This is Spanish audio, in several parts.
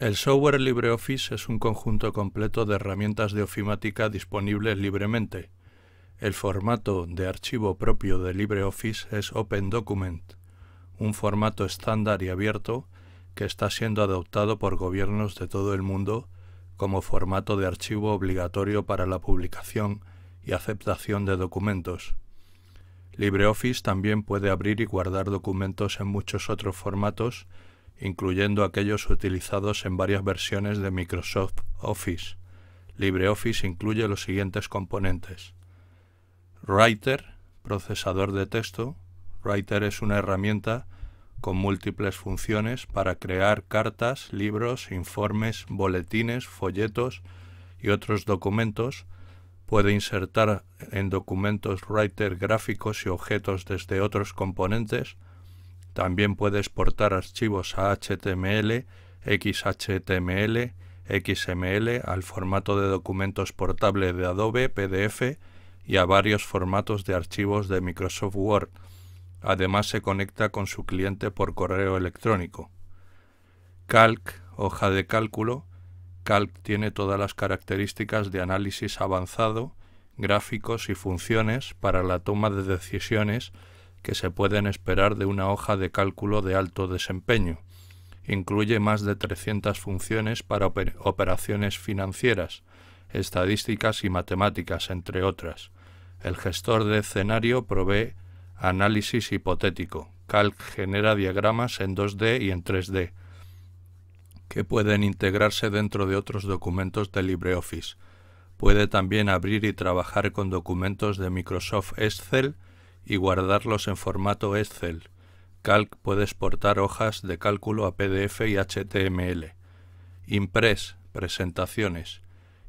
El software LibreOffice es un conjunto completo de herramientas de ofimática disponibles libremente. El formato de archivo propio de LibreOffice es Open Document, un formato estándar y abierto que está siendo adoptado por gobiernos de todo el mundo como formato de archivo obligatorio para la publicación y aceptación de documentos. LibreOffice también puede abrir y guardar documentos en muchos otros formatos, incluyendo aquellos utilizados en varias versiones de Microsoft Office. LibreOffice incluye los siguientes componentes. Writer, procesador de texto. Writer es una herramienta con múltiples funciones para crear cartas, libros, informes, boletines, folletos y otros documentos. Puede insertar en documentos Writer gráficos y objetos desde otros componentes también puede exportar archivos a HTML, XHTML, XML, al formato de documentos portable de Adobe, PDF y a varios formatos de archivos de Microsoft Word. Además se conecta con su cliente por correo electrónico. Calc, hoja de cálculo. Calc tiene todas las características de análisis avanzado, gráficos y funciones para la toma de decisiones que se pueden esperar de una hoja de cálculo de alto desempeño. Incluye más de 300 funciones para operaciones financieras, estadísticas y matemáticas, entre otras. El gestor de escenario provee análisis hipotético. Calc genera diagramas en 2D y en 3D, que pueden integrarse dentro de otros documentos de LibreOffice. Puede también abrir y trabajar con documentos de Microsoft Excel, y guardarlos en formato Excel. Calc puede exportar hojas de cálculo a PDF y HTML. Impress, presentaciones.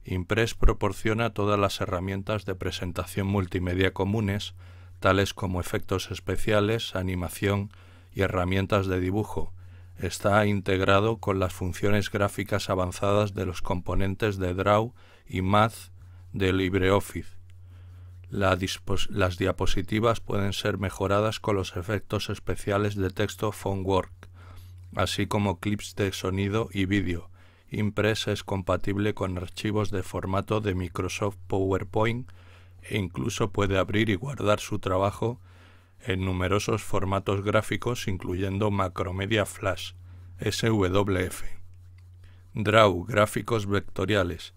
Impress proporciona todas las herramientas de presentación multimedia comunes, tales como efectos especiales, animación y herramientas de dibujo. Está integrado con las funciones gráficas avanzadas de los componentes de Draw y Math de LibreOffice las diapositivas pueden ser mejoradas con los efectos especiales de texto PhoneWork, así como clips de sonido y vídeo. Impress es compatible con archivos de formato de Microsoft PowerPoint e incluso puede abrir y guardar su trabajo en numerosos formatos gráficos incluyendo Macromedia Flash, SWF. Draw, gráficos vectoriales,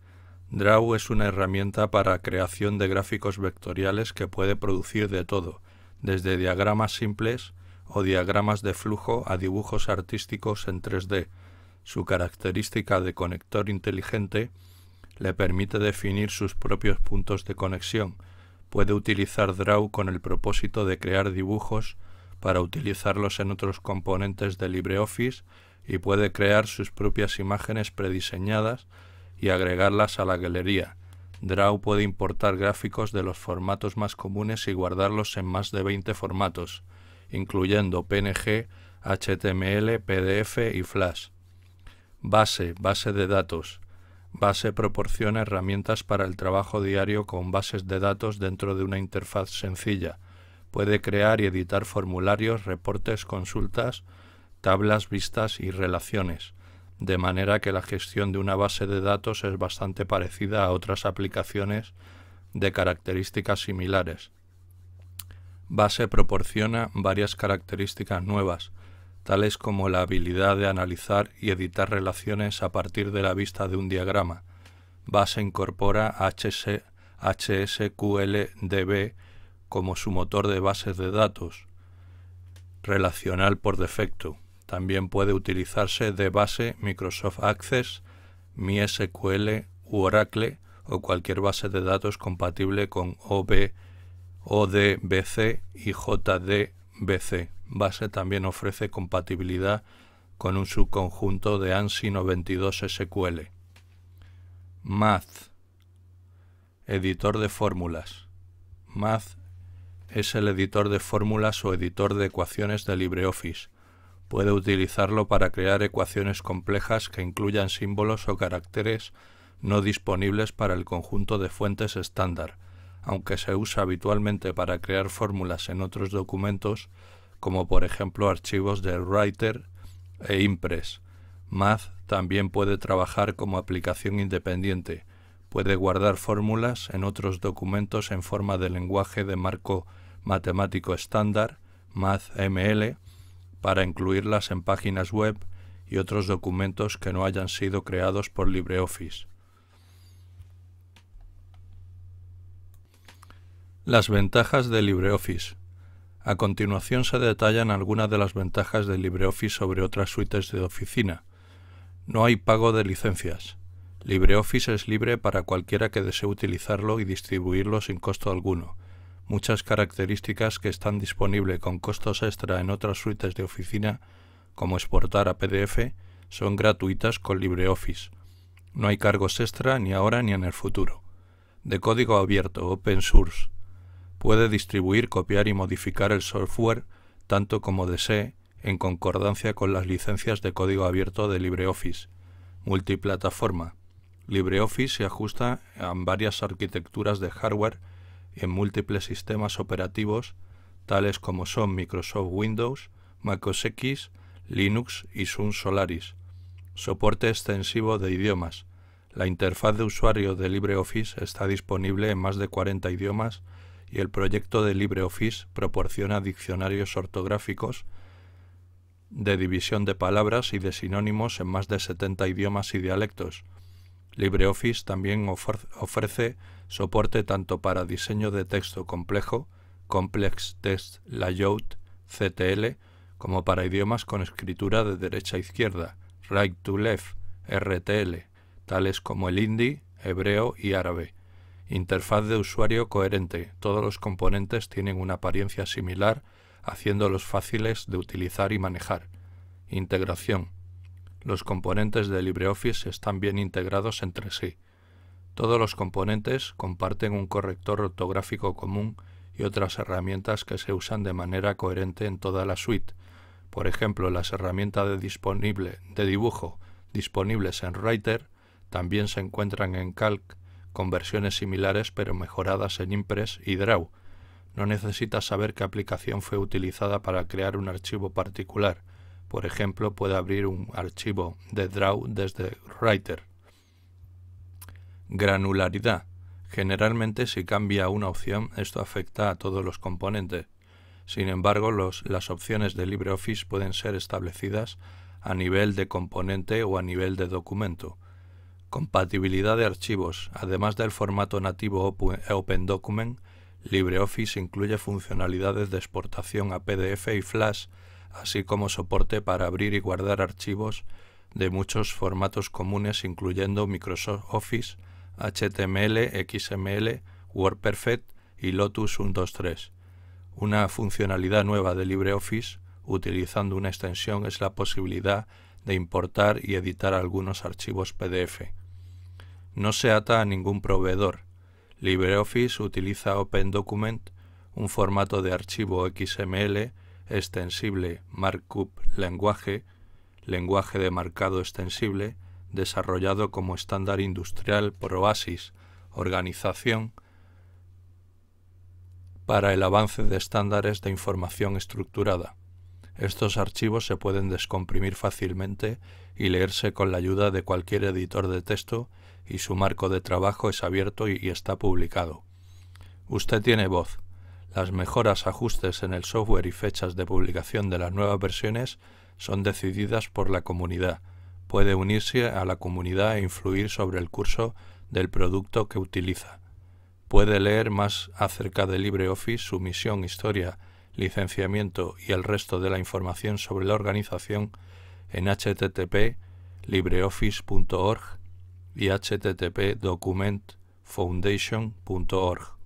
Draw es una herramienta para creación de gráficos vectoriales que puede producir de todo, desde diagramas simples o diagramas de flujo a dibujos artísticos en 3D. Su característica de conector inteligente le permite definir sus propios puntos de conexión. Puede utilizar Draw con el propósito de crear dibujos para utilizarlos en otros componentes de LibreOffice y puede crear sus propias imágenes prediseñadas y agregarlas a la galería. Draw puede importar gráficos de los formatos más comunes y guardarlos en más de 20 formatos, incluyendo PNG, HTML, PDF y Flash. Base, base de datos. Base proporciona herramientas para el trabajo diario con bases de datos dentro de una interfaz sencilla. Puede crear y editar formularios, reportes, consultas, tablas, vistas y relaciones de manera que la gestión de una base de datos es bastante parecida a otras aplicaciones de características similares. Base proporciona varias características nuevas, tales como la habilidad de analizar y editar relaciones a partir de la vista de un diagrama. Base incorpora HS, HSQLDB como su motor de bases de datos, relacional por defecto. También puede utilizarse de base Microsoft Access, MySQL u Oracle o cualquier base de datos compatible con OB, ODBC y JDBC. Base también ofrece compatibilidad con un subconjunto de ANSI 92 SQL. Math. Editor de fórmulas. Math es el editor de fórmulas o editor de ecuaciones de LibreOffice Puede utilizarlo para crear ecuaciones complejas que incluyan símbolos o caracteres no disponibles para el conjunto de fuentes estándar, aunque se usa habitualmente para crear fórmulas en otros documentos, como por ejemplo archivos de Writer e Impress. Math también puede trabajar como aplicación independiente. Puede guardar fórmulas en otros documentos en forma de lenguaje de marco matemático estándar, MathML, para incluirlas en páginas web y otros documentos que no hayan sido creados por LibreOffice. Las ventajas de LibreOffice. A continuación se detallan algunas de las ventajas de LibreOffice sobre otras suites de oficina. No hay pago de licencias. LibreOffice es libre para cualquiera que desee utilizarlo y distribuirlo sin costo alguno muchas características que están disponibles con costos extra en otras suites de oficina, como exportar a PDF, son gratuitas con LibreOffice. No hay cargos extra ni ahora ni en el futuro. De código abierto, open source. Puede distribuir, copiar y modificar el software tanto como desee en concordancia con las licencias de código abierto de LibreOffice. Multiplataforma. LibreOffice se ajusta a varias arquitecturas de hardware en múltiples sistemas operativos tales como son Microsoft Windows, MacOS X, Linux y Sun Solaris, soporte extensivo de idiomas. La interfaz de usuario de LibreOffice está disponible en más de 40 idiomas y el proyecto de LibreOffice proporciona diccionarios ortográficos de división de palabras y de sinónimos en más de 70 idiomas y dialectos, LibreOffice también ofrece soporte tanto para diseño de texto complejo, Complex Text Layout, CTL, como para idiomas con escritura de derecha a izquierda, right to left, RTL, tales como el hindi, hebreo y árabe. Interfaz de usuario coherente. Todos los componentes tienen una apariencia similar, haciéndolos fáciles de utilizar y manejar. Integración los componentes de LibreOffice están bien integrados entre sí. Todos los componentes comparten un corrector ortográfico común y otras herramientas que se usan de manera coherente en toda la suite. Por ejemplo, las herramientas de, disponible, de dibujo disponibles en Writer también se encuentran en Calc, con versiones similares pero mejoradas en Impress y Draw. No necesitas saber qué aplicación fue utilizada para crear un archivo particular, por ejemplo, puede abrir un archivo de Draw desde Writer. Granularidad. Generalmente si cambia una opción, esto afecta a todos los componentes. Sin embargo, las opciones de LibreOffice pueden ser establecidas a nivel de componente o a nivel de documento. Compatibilidad de archivos. Además del formato nativo OpenDocument, LibreOffice incluye funcionalidades de exportación a PDF y Flash así como soporte para abrir y guardar archivos de muchos formatos comunes incluyendo Microsoft Office, HTML, XML, WordPerfect y Lotus 123. Una funcionalidad nueva de LibreOffice utilizando una extensión es la posibilidad de importar y editar algunos archivos PDF. No se ata a ningún proveedor. LibreOffice utiliza OpenDocument, un formato de archivo XML extensible Markup lenguaje, lenguaje de marcado extensible, desarrollado como estándar industrial por Oasis, organización para el avance de estándares de información estructurada. Estos archivos se pueden descomprimir fácilmente y leerse con la ayuda de cualquier editor de texto y su marco de trabajo es abierto y está publicado. Usted tiene voz, las mejoras, ajustes en el software y fechas de publicación de las nuevas versiones son decididas por la comunidad. Puede unirse a la comunidad e influir sobre el curso del producto que utiliza. Puede leer más acerca de LibreOffice, su misión, historia, licenciamiento y el resto de la información sobre la organización en http libreoffice.org y http documentfoundation.org.